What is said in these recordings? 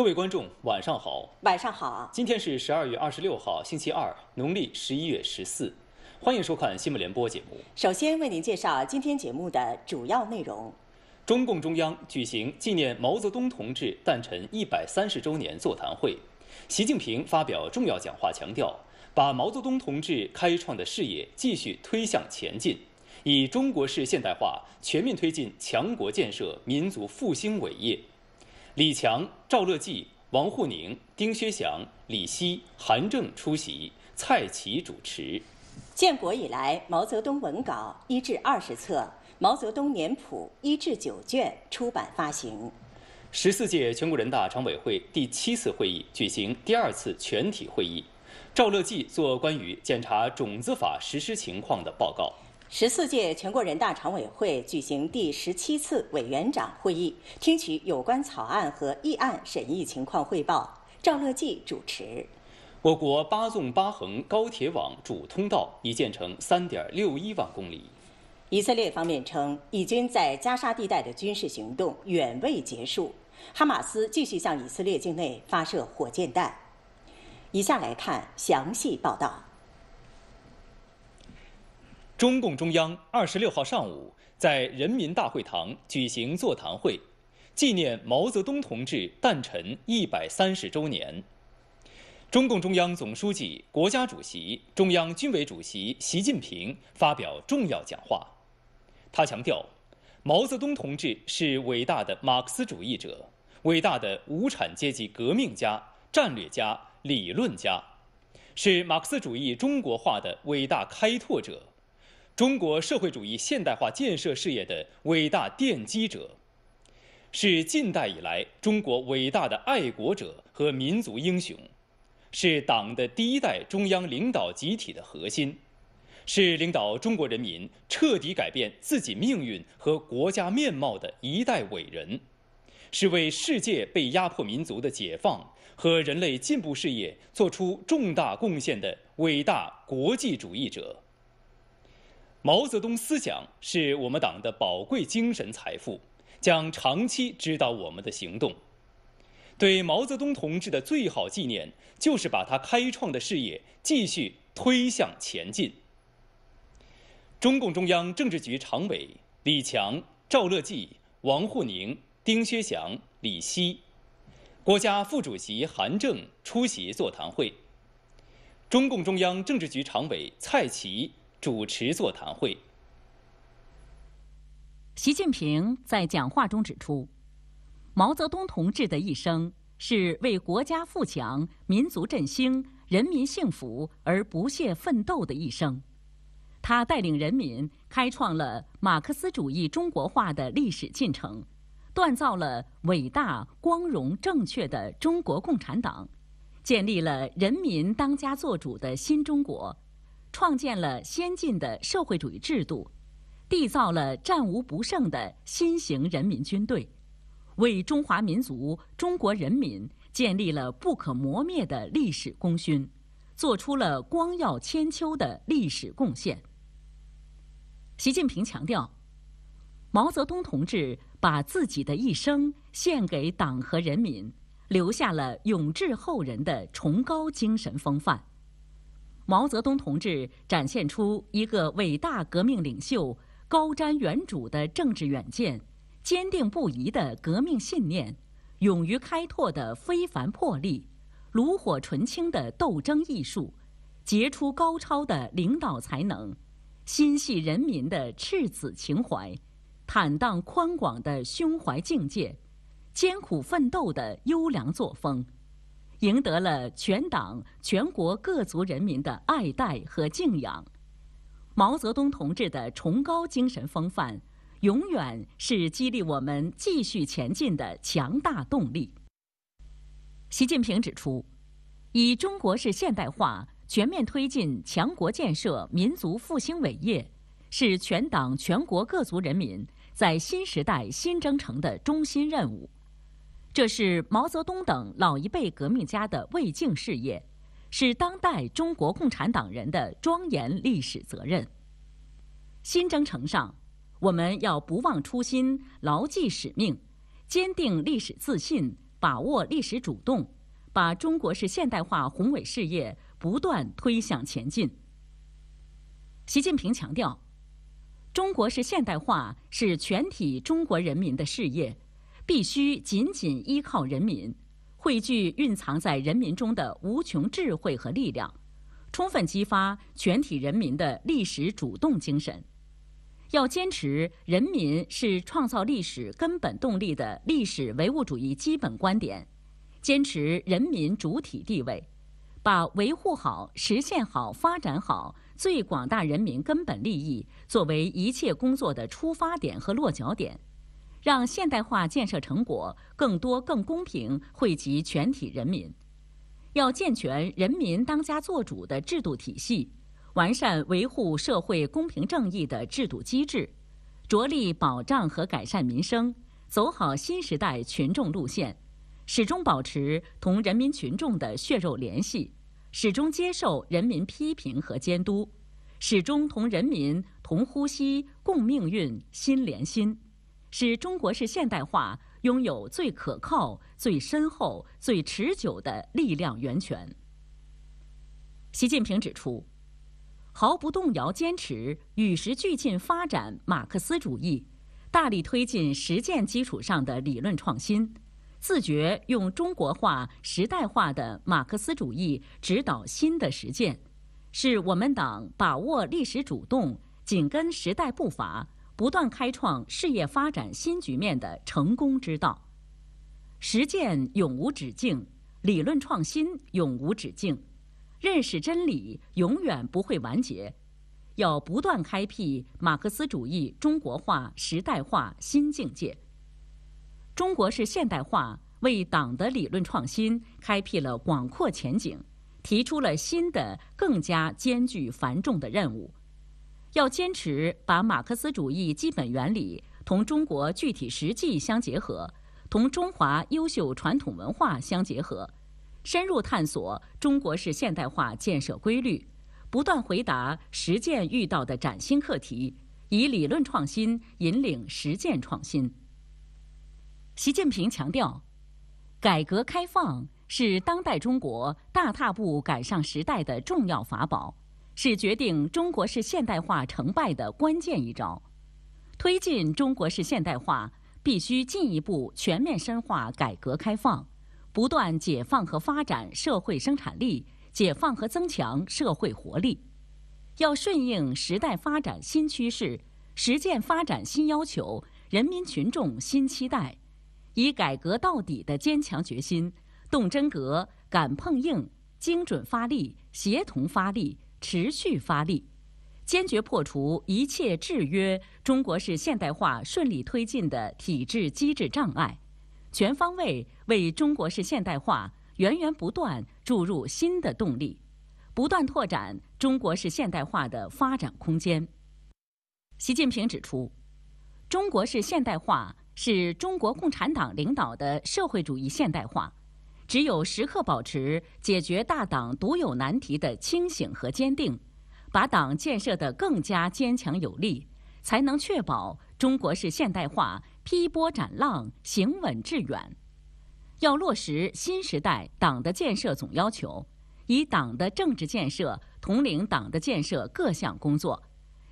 各位观众，晚上好。晚上好。今天是十二月二十六号，星期二，农历十一月十四。欢迎收看《新闻联播》节目。首先为您介绍今天节目的主要内容：中共中央举行纪念毛泽东同志诞辰一百三十周年座谈会，习近平发表重要讲话，强调把毛泽东同志开创的事业继续推向前进，以中国式现代化全面推进强国建设、民族复兴伟业。李强、赵乐际、王沪宁、丁薛祥、李希、韩正出席，蔡奇主持。建国以来，毛泽东文稿一至二十册、毛泽东年谱一至九卷出版发行。十四届全国人大常委会第七次会议举行第二次全体会议，赵乐际作关于检查种子法实施情况的报告。十四届全国人大常委会举行第十七次委员长会议，听取有关草案和议案审议情况汇报，赵乐际主持。我国八纵八横高铁网主通道已建成3.61万公里。以色列方面称，以军在加沙地带的军事行动远未结束，哈马斯继续向以色列境内发射火箭弹。以下来看详细报道。中共中央二十六号上午在人民大会堂举行座谈会，纪念毛泽东同志诞辰一百三十周年。中共中央总书记、国家主席、中央军委主席习近平发表重要讲话。他强调，毛泽东同志是伟大的马克思主义者，伟大的无产阶级革命家、战略家、理论家，是马克思主义中国化的伟大开拓者。中国社会主义现代化建设事业的伟大奠基者，是近代以来中国伟大的爱国者和民族英雄，是党的第一代中央领导集体的核心，是领导中国人民彻底改变自己命运和国家面貌的一代伟人，是为世界被压迫民族的解放和人类进步事业做出重大贡献的伟大国际主义者。毛泽东思想是我们党的宝贵精神财富，将长期指导我们的行动。对毛泽东同志的最好纪念，就是把他开创的事业继续推向前进。中共中央政治局常委李强、赵乐际、王沪宁、丁薛祥、李希，国家副主席韩正出席座谈会。中共中央政治局常委蔡奇。主持座谈会。习近平在讲话中指出，毛泽东同志的一生是为国家富强、民族振兴、人民幸福而不懈奋斗的一生。他带领人民开创了马克思主义中国化的历史进程，锻造了伟大光荣正确的中国共产党，建立了人民当家作主的新中国。创建了先进的社会主义制度，缔造了战无不胜的新型人民军队，为中华民族、中国人民建立了不可磨灭的历史功勋，做出了光耀千秋的历史贡献。习近平强调，毛泽东同志把自己的一生献给党和人民，留下了永志后人的崇高精神风范。毛泽东同志展现出一个伟大革命领袖高瞻远瞩的政治远见，坚定不移的革命信念，勇于开拓的非凡魄力，炉火纯青的斗争艺术，杰出高超的领导才能，心系人民的赤子情怀，坦荡宽广的胸怀境界，艰苦奋斗的优良作风。赢得了全党全国各族人民的爱戴和敬仰，毛泽东同志的崇高精神风范，永远是激励我们继续前进的强大动力。习近平指出，以中国式现代化全面推进强国建设、民族复兴伟业，是全党全国各族人民在新时代新征程的中心任务。这是毛泽东等老一辈革命家的未竟事业，是当代中国共产党人的庄严历史责任。新征程上，我们要不忘初心、牢记使命，坚定历史自信，把握历史主动，把中国式现代化宏伟事业不断推向前进。习近平强调，中国式现代化是全体中国人民的事业。必须紧紧依靠人民，汇聚蕴藏在人民中的无穷智慧和力量，充分激发全体人民的历史主动精神。要坚持人民是创造历史根本动力的历史唯物主义基本观点，坚持人民主体地位，把维护好、实现好、发展好最广大人民根本利益作为一切工作的出发点和落脚点。让现代化建设成果更多、更公平惠及全体人民。要健全人民当家作主的制度体系，完善维护社会公平正义的制度机制，着力保障和改善民生，走好新时代群众路线，始终保持同人民群众的血肉联系，始终接受人民批评和监督，始终同人民同呼吸、共命运、心连心。使中国式现代化拥有最可靠、最深厚、最持久的力量源泉。习近平指出，毫不动摇坚持与时俱进发展马克思主义，大力推进实践基础上的理论创新，自觉用中国化、时代化的马克思主义指导新的实践，是我们党把握历史主动、紧跟时代步伐。不断开创事业发展新局面的成功之道，实践永无止境，理论创新永无止境，认识真理永远不会完结，要不断开辟马克思主义中国化时代化新境界。中国式现代化为党的理论创新开辟了广阔前景，提出了新的、更加艰巨繁重的任务。要坚持把马克思主义基本原理同中国具体实际相结合，同中华优秀传统文化相结合，深入探索中国式现代化建设规律，不断回答实践遇到的崭新课题，以理论创新引领实践创新。习近平强调，改革开放是当代中国大踏步赶上时代的重要法宝。是决定中国式现代化成败的关键一招。推进中国式现代化，必须进一步全面深化改革开放，不断解放和发展社会生产力，解放和增强社会活力。要顺应时代发展新趋势，实践发展新要求，人民群众新期待，以改革到底的坚强决心，动真格、敢碰硬，精准发力、协同发力。持续发力，坚决破除一切制约中国式现代化顺利推进的体制机制障碍，全方位为中国式现代化源源不断注入新的动力，不断拓展中国式现代化的发展空间。习近平指出，中国式现代化是中国共产党领导的社会主义现代化。只有时刻保持解决大党独有难题的清醒和坚定，把党建设得更加坚强有力，才能确保中国式现代化劈波斩浪、行稳致远。要落实新时代党的建设总要求，以党的政治建设统领党的建设各项工作，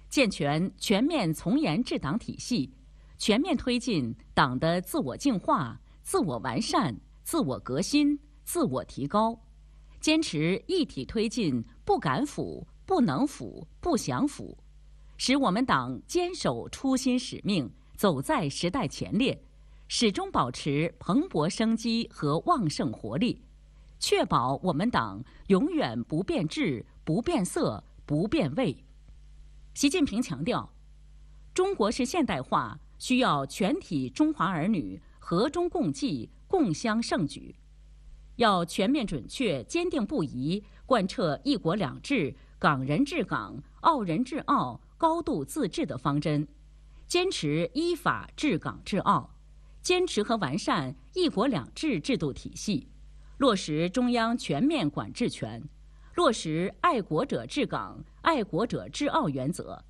健全全面从严治党体系，全面推进党的自我净化、自我完善。自我革新、自我提高，坚持一体推进，不敢腐、不能腐、不想腐，使我们党坚守初心使命，走在时代前列，始终保持蓬勃生机和旺盛活力，确保我们党永远不变质、不变色、不变味。习近平强调，中国式现代化需要全体中华儿女和衷共济。共襄盛举，要全面、准确、坚定不移贯彻“一国两制”、“港人治港”、“澳人治澳”高度自治的方针，坚持依法治港治澳，坚持和完善“一国两制”制度体系，落实中央全面管治权，落实爱国者治港、爱国者治澳原则。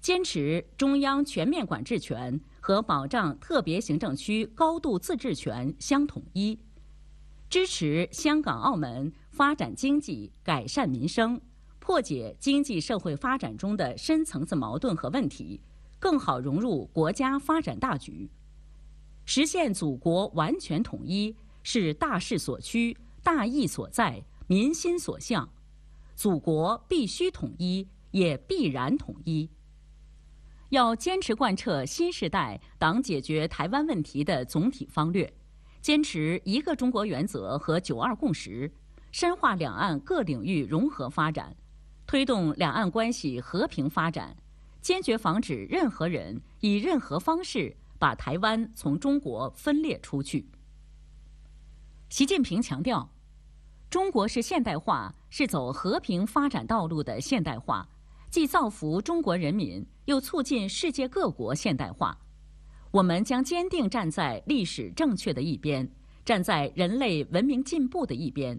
坚持中央全面管制权和保障特别行政区高度自治权相统一，支持香港澳门发展经济、改善民生，破解经济社会发展中的深层次矛盾和问题，更好融入国家发展大局，实现祖国完全统一是大势所趋、大义所在、民心所向，祖国必须统一，也必然统一。要坚持贯彻新时代党解决台湾问题的总体方略，坚持一个中国原则和九二共识，深化两岸各领域融合发展，推动两岸关系和平发展，坚决防止任何人以任何方式把台湾从中国分裂出去。习近平强调，中国是现代化，是走和平发展道路的现代化。既造福中国人民，又促进世界各国现代化。我们将坚定站在历史正确的一边，站在人类文明进步的一边，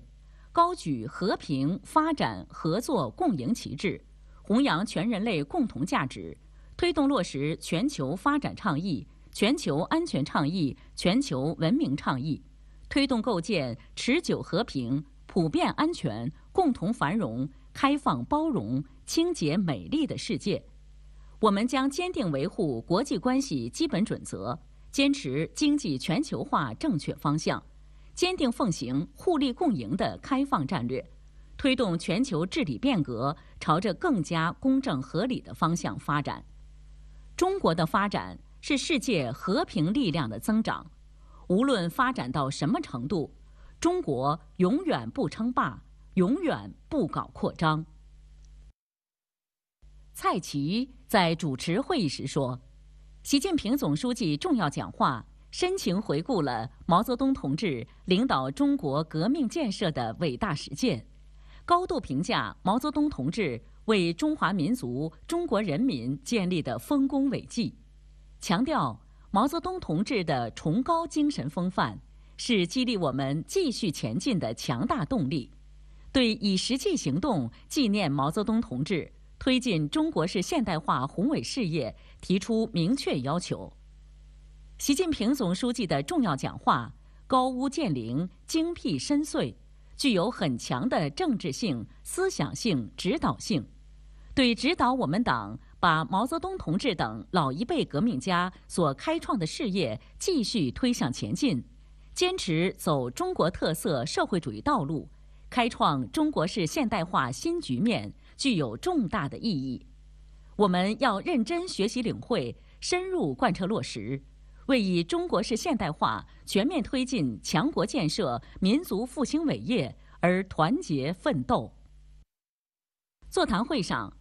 高举和平、发展、合作、共赢旗帜，弘扬全人类共同价值，推动落实全球发展倡议、全球安全倡议、全球文明倡议，推动构建持久和平、普遍安全、共同繁荣、开放包容。清洁美丽的世界，我们将坚定维护国际关系基本准则，坚持经济全球化正确方向，坚定奉行互利共赢的开放战略，推动全球治理变革朝着更加公正合理的方向发展。中国的发展是世界和平力量的增长，无论发展到什么程度，中国永远不称霸，永远不搞扩张。蔡奇在主持会议时说：“习近平总书记重要讲话深情回顾了毛泽东同志领导中国革命建设的伟大实践，高度评价毛泽东同志为中华民族、中国人民建立的丰功伟绩，强调毛泽东同志的崇高精神风范是激励我们继续前进的强大动力。对以实际行动纪念毛泽东同志。”推进中国式现代化宏伟事业提出明确要求。习近平总书记的重要讲话高屋建瓴、精辟深邃，具有很强的政治性、思想性、指导性，对指导我们党把毛泽东同志等老一辈革命家所开创的事业继续推向前进，坚持走中国特色社会主义道路，开创中国式现代化新局面。具有重大的意义，我们要认真学习领会，深入贯彻落实，为以中国式现代化全面推进强国建设、民族复兴伟业而团结奋斗。座谈会上，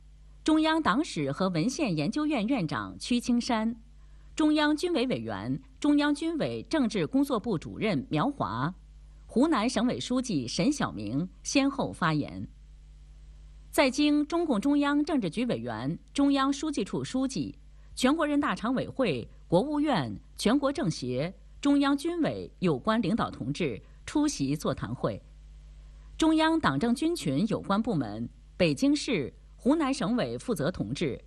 中央党史和文献研究院院长屈青山，中央军委委员、中央军委政治工作部主任苗华，湖南省委书记沈晓明先后发言。在京，中共中央政治局委员、中央书记处书记，全国人大常委会、国务院、全国政协、中央军委有关领导同志出席座谈会。中央党政军群有关部门、北京市、湖南省委负责同志，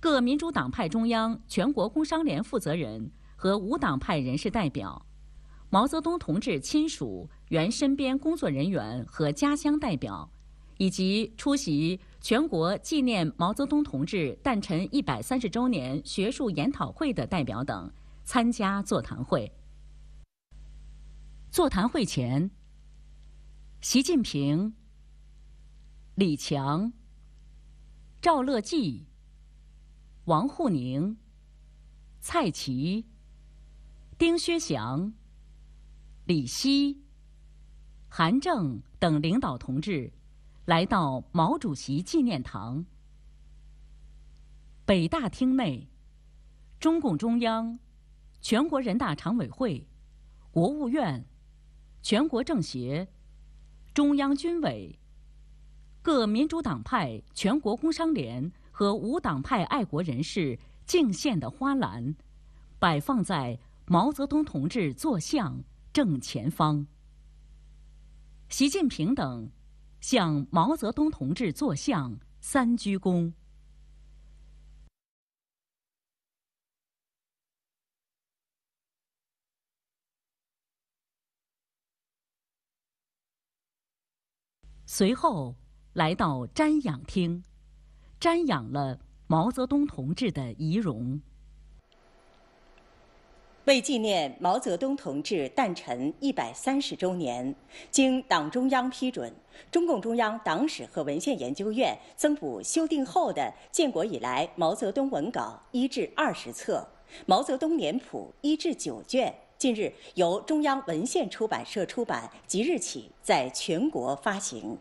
各民主党派中央、全国工商联负责人和无党派人士代表，毛泽东同志亲属、原身边工作人员和家乡代表。以及出席全国纪念毛泽东同志诞辰一百三十周年学术研讨会的代表等参加座谈会。座谈会前，习近平、李强、赵乐际、王沪宁、蔡奇、丁薛祥、李希、韩正等领导同志。来到毛主席纪念堂，北大厅内，中共中央、全国人大常委会、国务院、全国政协、中央军委、各民主党派、全国工商联和无党派爱国人士敬献的花篮，摆放在毛泽东同志坐像正前方。习近平等。向毛泽东同志坐像三鞠躬，随后来到瞻仰厅，瞻仰了毛泽东同志的遗容。为纪念毛泽东同志诞辰一百三十周年，经党中央批准，中共中央党史和文献研究院增补修订后的《建国以来毛泽东文稿》一至二十册、《毛泽东年谱》一至九卷，近日由中央文献出版社出版，即日起在全国发行。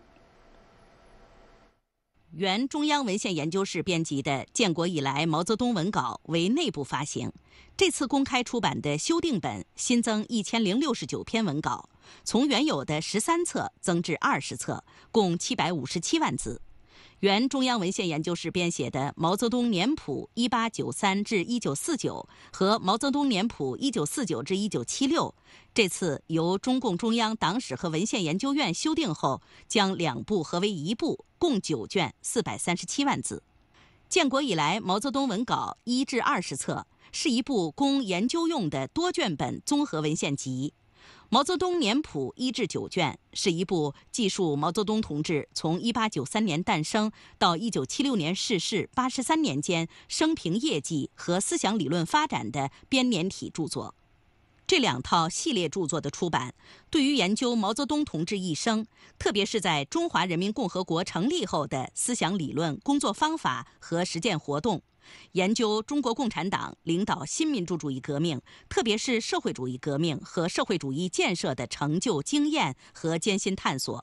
原中央文献研究室编辑的《建国以来毛泽东文稿》为内部发行，这次公开出版的修订本新增一千零六十九篇文稿，从原有的十三册增至二十册，共七百五十七万字。原中央文献研究室编写的《毛泽东年谱 （1893—1949）》和《毛泽东年谱 （1949—1976）》，这次由中共中央党史和文献研究院修订后，将两部合为一部，共九卷，四百三十七万字。建国以来，毛泽东文稿一至二十册，是一部供研究用的多卷本综合文献集。《毛泽东年谱》一至九卷是一部记述毛泽东同志从一八九三年诞生到一九七六年逝世八十三年间生平业绩和思想理论发展的编年体著作。这两套系列著作的出版，对于研究毛泽东同志一生，特别是在中华人民共和国成立后的思想理论工作方法和实践活动，研究中国共产党领导新民主主义革命，特别是社会主义革命和社会主义建设的成就、经验和艰辛探索；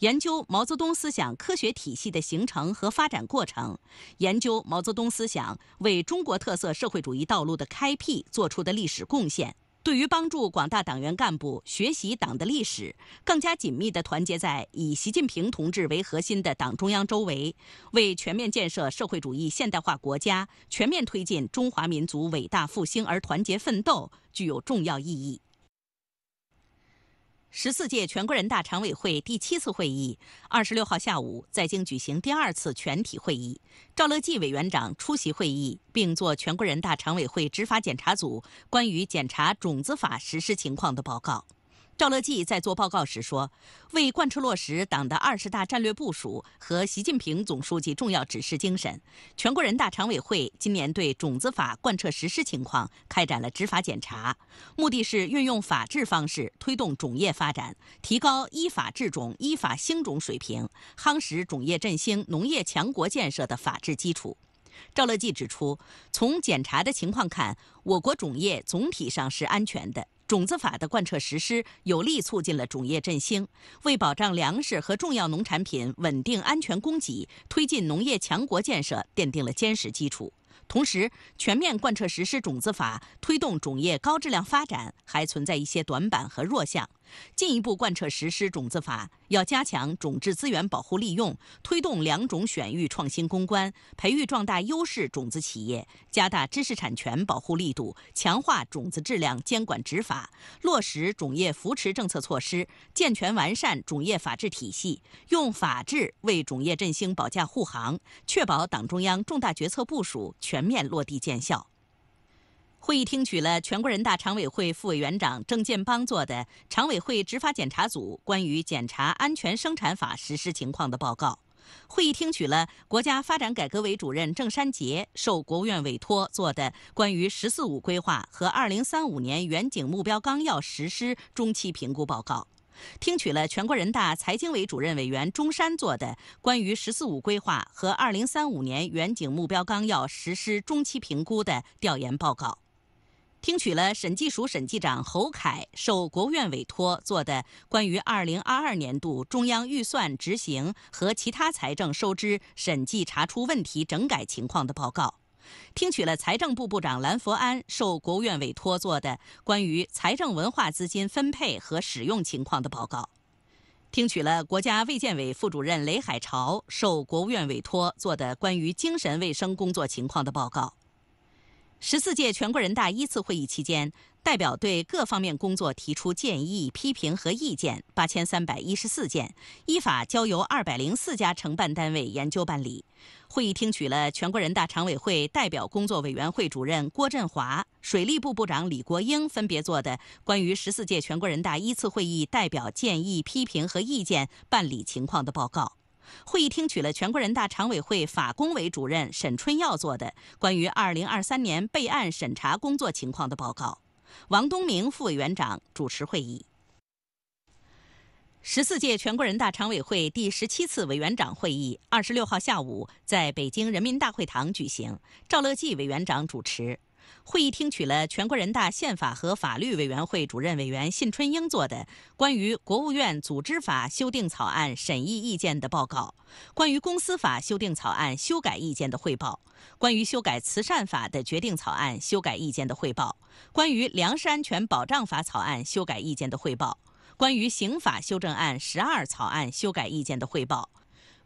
研究毛泽东思想科学体系的形成和发展过程；研究毛泽东思想为中国特色社会主义道路的开辟做出的历史贡献。对于帮助广大党员干部学习党的历史，更加紧密地团结在以习近平同志为核心的党中央周围，为全面建设社会主义现代化国家、全面推进中华民族伟大复兴而团结奋斗，具有重要意义。十四届全国人大常委会第七次会议二十六号下午在京举行第二次全体会议。赵乐际委员长出席会议，并作全国人大常委会执法检查组关于检查种子法实施情况的报告。赵乐际在做报告时说：“为贯彻落实党的二十大战略部署和习近平总书记重要指示精神，全国人大常委会今年对《种子法》贯彻实施情况开展了执法检查，目的是运用法治方式推动种业发展，提高依法治种、依法兴种水平，夯实种业振兴、农业强国建设的法治基础。”赵乐际指出，从检查的情况看，我国种业总体上是安全的。种子法的贯彻实施，有力促进了种业振兴，为保障粮食和重要农产品稳定安全供给、推进农业强国建设奠定了坚实基础。同时，全面贯彻实施种子法，推动种业高质量发展，还存在一些短板和弱项。进一步贯彻实施种子法，要加强种质资源保护利用，推动良种选育创新攻关，培育壮大优势种子企业，加大知识产权保护力度，强化种子质量监管执法，落实种业扶持政策措施，健全完善种业法治体系，用法治为种业振兴保驾护航，确保党中央重大决策部署全面落地见效。会议听取了全国人大常委会副委员长郑建邦做的常委会执法检查组关于检查《安全生产法》实施情况的报告。会议听取了国家发展改革委主任郑山杰受国务院委托做的关于“十四五”规划和二零三五年远景目标纲要实施中期评估报告。听取了全国人大财经委主任委员钟山做的关于“十四五”规划和二零三五年远景目标纲要实施中期评估的调研报告。听取了审计署审计长侯凯受国务院委托做的关于2022年度中央预算执行和其他财政收支审计查出问题整改情况的报告，听取了财政部部长兰佛安受国务院委托做的关于财政文化资金分配和使用情况的报告，听取了国家卫健委副主任雷海潮受国务院委托做的关于精神卫生工作情况的报告。十四届全国人大一次会议期间，代表对各方面工作提出建议、批评和意见八千三百一十四件，依法交由二百零四家承办单位研究办理。会议听取了全国人大常委会代表工作委员会主任郭振华、水利部部长李国英分别做的关于十四届全国人大一次会议代表建议、批评和意见办理情况的报告。会议听取了全国人大常委会法工委主任沈春耀做的关于2023年备案审查工作情况的报告，王东明副委员长主持会议。十四届全国人大常委会第十七次委员长会议26号下午在北京人民大会堂举行，赵乐际委员长主持。会议听取了全国人大宪法和法律委员会主任委员信春英做的关于《国务院组织法》修订草案审议意见的报告，关于《公司法》修订草案修改意见的汇报，关于修改《慈善法》的决定草案修改意见的汇报，关于《粮食安全保障法》草案修改意见的汇报，关于《刑法修正案（十二）》草案修改意见的汇报。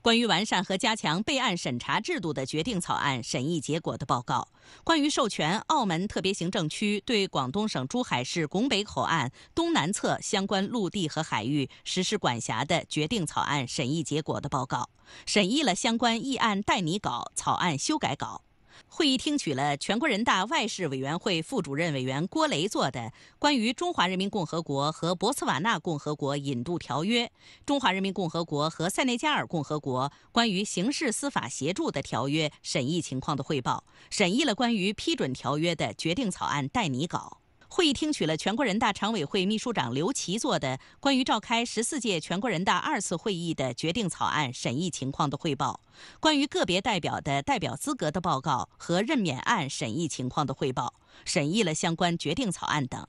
关于完善和加强备案审查制度的决定草案审议结果的报告，关于授权澳门特别行政区对广东省珠海市拱北口岸东南侧相关陆地和海域实施管辖的决定草案审议结果的报告，审议了相关议案代拟稿、草案修改稿。会议听取了全国人大外事委员会副主任委员郭雷做的关于《中华人民共和国和博茨瓦纳共和国引渡条约》《中华人民共和国和塞内加尔共和国关于刑事司法协助的条约》审议情况的汇报，审议了关于批准条约的决定草案代拟稿。会议听取了全国人大常委会秘书长刘奇做的关于召开十四届全国人大二次会议的决定草案审议情况的汇报，关于个别代表的代表资格的报告和任免案审议情况的汇报，审议了相关决定草案等。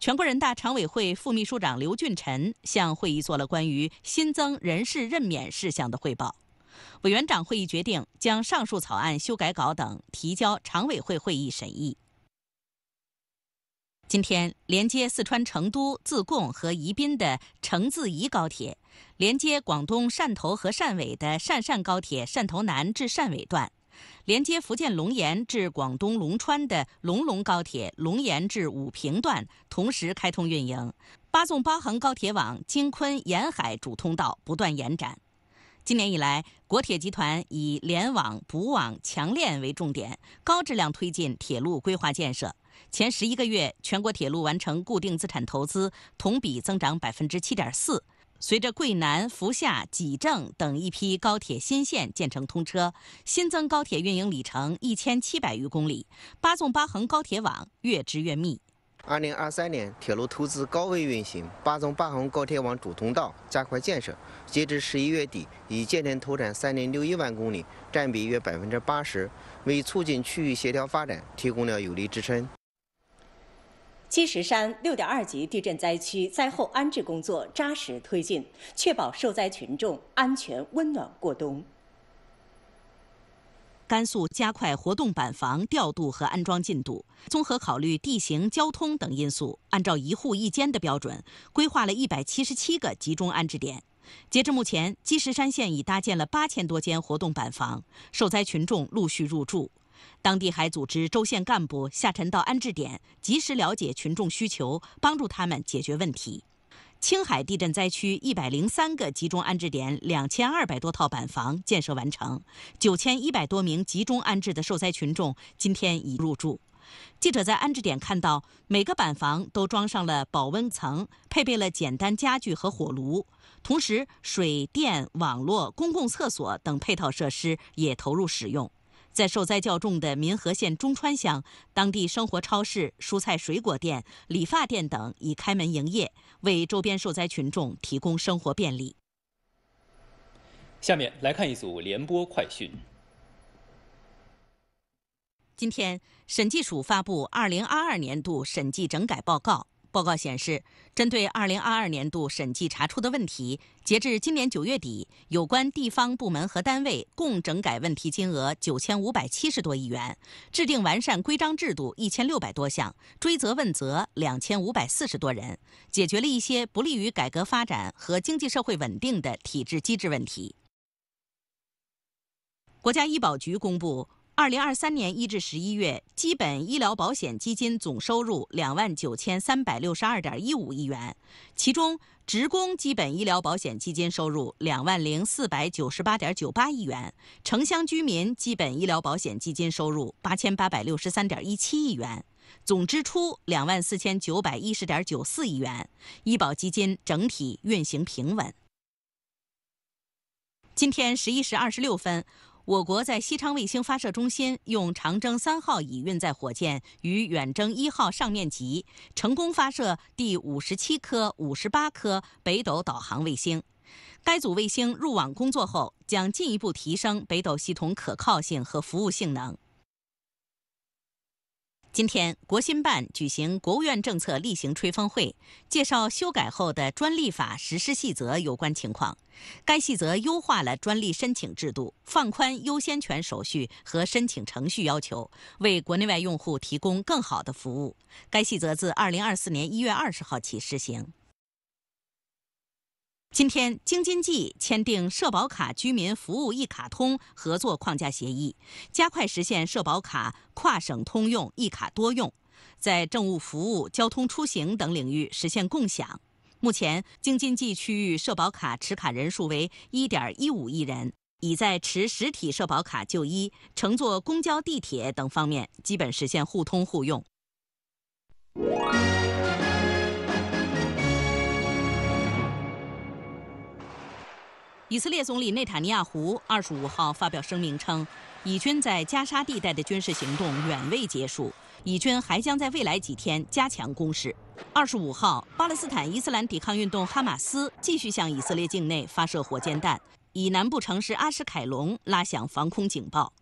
全国人大常委会副秘书长刘俊臣向会议做了关于新增人事任免事项的汇报。委员长会议决定将上述草案修改稿等提交常委会会议审议。今天，连接四川成都、自贡和宜宾的成自宜高铁，连接广东汕头和汕尾的汕汕高铁汕头南至汕尾段，连接福建龙岩至广东龙川的龙龙高铁龙岩至武平段同时开通运营。八纵八横高铁网京昆沿海主通道不断延展。今年以来，国铁集团以联网、补网、强链为重点，高质量推进铁路规划建设。前十一个月，全国铁路完成固定资产投资同比增长百分之七点四。随着桂南、福厦、济郑等一批高铁新线建成通车，新增高铁运营里程一千七百余公里，八纵八横高铁网越织越密。二零二三年铁路投资高位运行，八纵八横高铁网主通道加快建设。截至十一月底，已建成投产三零六一万公里，占比约百分之八十，为促进区域协调发展提供了有力支撑。积石山6.2级地震灾区灾后安置工作扎实推进，确保受灾群众安全温暖过冬。甘肃加快活动板房调度和安装进度，综合考虑地形、交通等因素，按照一户一间的标准，规划了一百七十七个集中安置点。截至目前，积石山县已搭建了八千多间活动板房，受灾群众陆续入住。当地还组织州县干部下沉到安置点，及时了解群众需求，帮助他们解决问题。青海地震灾区一百零三个集中安置点，两千二百多套板房建设完成，九千一百多名集中安置的受灾群众今天已入住。记者在安置点看到，每个板房都装上了保温层，配备了简单家具和火炉，同时水电网络、公共厕所等配套设施也投入使用。在受灾较重的民和县中川乡，当地生活超市、蔬菜水果店、理发店等已开门营业，为周边受灾群众提供生活便利。下面来看一组联播快讯。今天，审计署发布二零二二年度审计整改报告。报告显示，针对二零二二年度审计查出的问题，截至今年九月底，有关地方部门和单位共整改问题金额九千五百七十多亿元，制定完善规章制度一千六百多项，追责问责两千五百四十多人，解决了一些不利于改革发展和经济社会稳定的体制机制问题。国家医保局公布。二零二三年一至十一月，基本医疗保险基金总收入两万九千三百六十二点一五亿元，其中职工基本医疗保险基金收入两万零四百九十八点九八亿元，城乡居民基本医疗保险基金收入八千八百六十三点一七亿元，总支出两万四千九百一十点九四亿元，医保基金整体运行平稳。今天十一时二十六分。我国在西昌卫星发射中心用长征三号乙运载火箭与远征一号上面级成功发射第五十七颗、五十八颗北斗导航卫星。该组卫星入网工作后，将进一步提升北斗系统可靠性和服务性能。今天，国新办举行国务院政策例行吹风会，介绍修改后的专利法实施细则有关情况。该细则优化了专利申请制度，放宽优先权手续和申请程序要求，为国内外用户提供更好的服务。该细则自二零二四年一月二十号起施行。今天，京津冀签订社保卡居民服务一卡通合作框架协议，加快实现社保卡跨省通用、一卡多用，在政务服务、交通出行等领域实现共享。目前，京津冀区域社保卡持卡人数为1.15亿人，已在持实体社保卡就医、乘坐公交、地铁等方面基本实现互通互用。以色列总理内塔尼亚胡二十五号发表声明称，以军在加沙地带的军事行动远未结束，以军还将在未来几天加强攻势。二十五号，巴勒斯坦伊斯兰抵抗运动哈马斯继续向以色列境内发射火箭弹，以南部城市阿什凯隆拉响防空警报。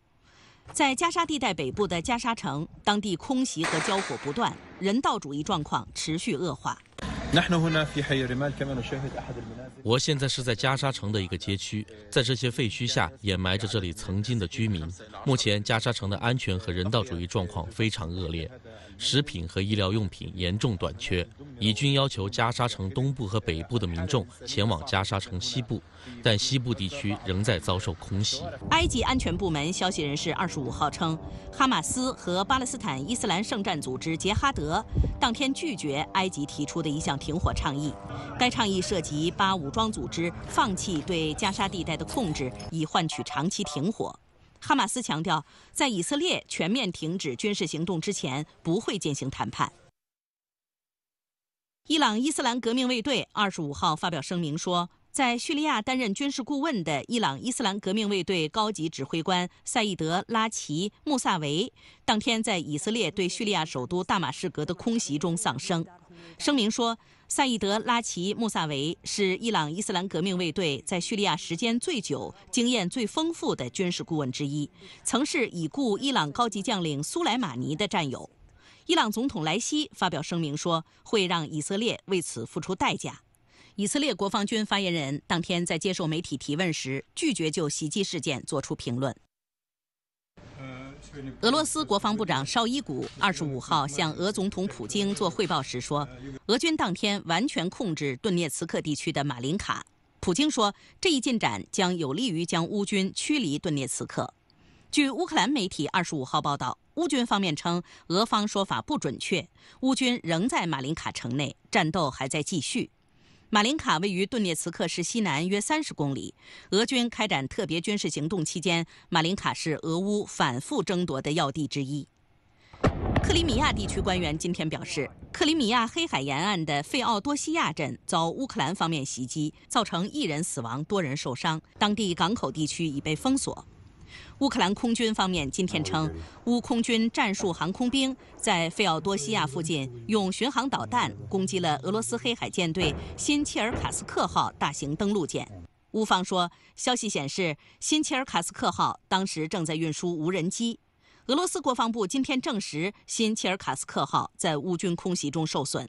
在加沙地带北部的加沙城，当地空袭和交火不断，人道主义状况持续恶化。我现在是在加沙城的一个街区，在这些废墟下掩埋着这里曾经的居民。目前，加沙城的安全和人道主义状况非常恶劣，食品和医疗用品严重短缺。以军要求加沙城东部和北部的民众前往加沙城西部，但西部地区仍在遭受空袭。埃及安全部门消息人士二十五号称，哈马斯和巴勒斯坦伊斯兰圣战组织杰哈德当天拒绝埃及提出的一项停火倡议。该倡议涉及八五。武装组织放弃对加沙地带的控制，以换取长期停火。哈马斯强调，在以色列全面停止军事行动之前，不会进行谈判。伊朗伊斯兰革命卫队二十五号发表声明说，在叙利亚担任军事顾问的伊朗伊斯兰革命卫队高级指挥官赛义德拉奇·穆萨维当天在以色列对叙利亚首都大马士革的空袭中丧生。声明说。赛义德拉奇·穆萨维是伊朗伊斯兰革命卫队在叙利亚时间最久、经验最丰富的军事顾问之一，曾是已故伊朗高级将领苏莱马尼的战友。伊朗总统莱西发表声明说，会让以色列为此付出代价。以色列国防军发言人当天在接受媒体提问时，拒绝就袭击事件作出评论。俄罗斯国防部长绍伊古二十五号向俄总统普京做汇报时说，俄军当天完全控制顿涅茨克地区的马林卡。普京说，这一进展将有利于将乌军驱离顿涅茨克。据乌克兰媒体二十五号报道，乌军方面称，俄方说法不准确，乌军仍在马林卡城内，战斗还在继续。马林卡位于顿涅茨克市西南约三十公里。俄军开展特别军事行动期间，马林卡是俄乌反复争夺的要地之一。克里米亚地区官员今天表示，克里米亚黑海沿岸的费奥多西亚镇遭乌克兰方面袭击，造成一人死亡、多人受伤，当地港口地区已被封锁。乌克兰空军方面今天称，乌空军战术航空兵在费奥多西亚附近用巡航导弹攻击了俄罗斯黑海舰队“新切尔卡斯克号”大型登陆舰。乌方说，消息显示“新切尔卡斯克号”当时正在运输无人机。俄罗斯国防部今天证实，“新切尔卡斯克号”在乌军空袭中受损。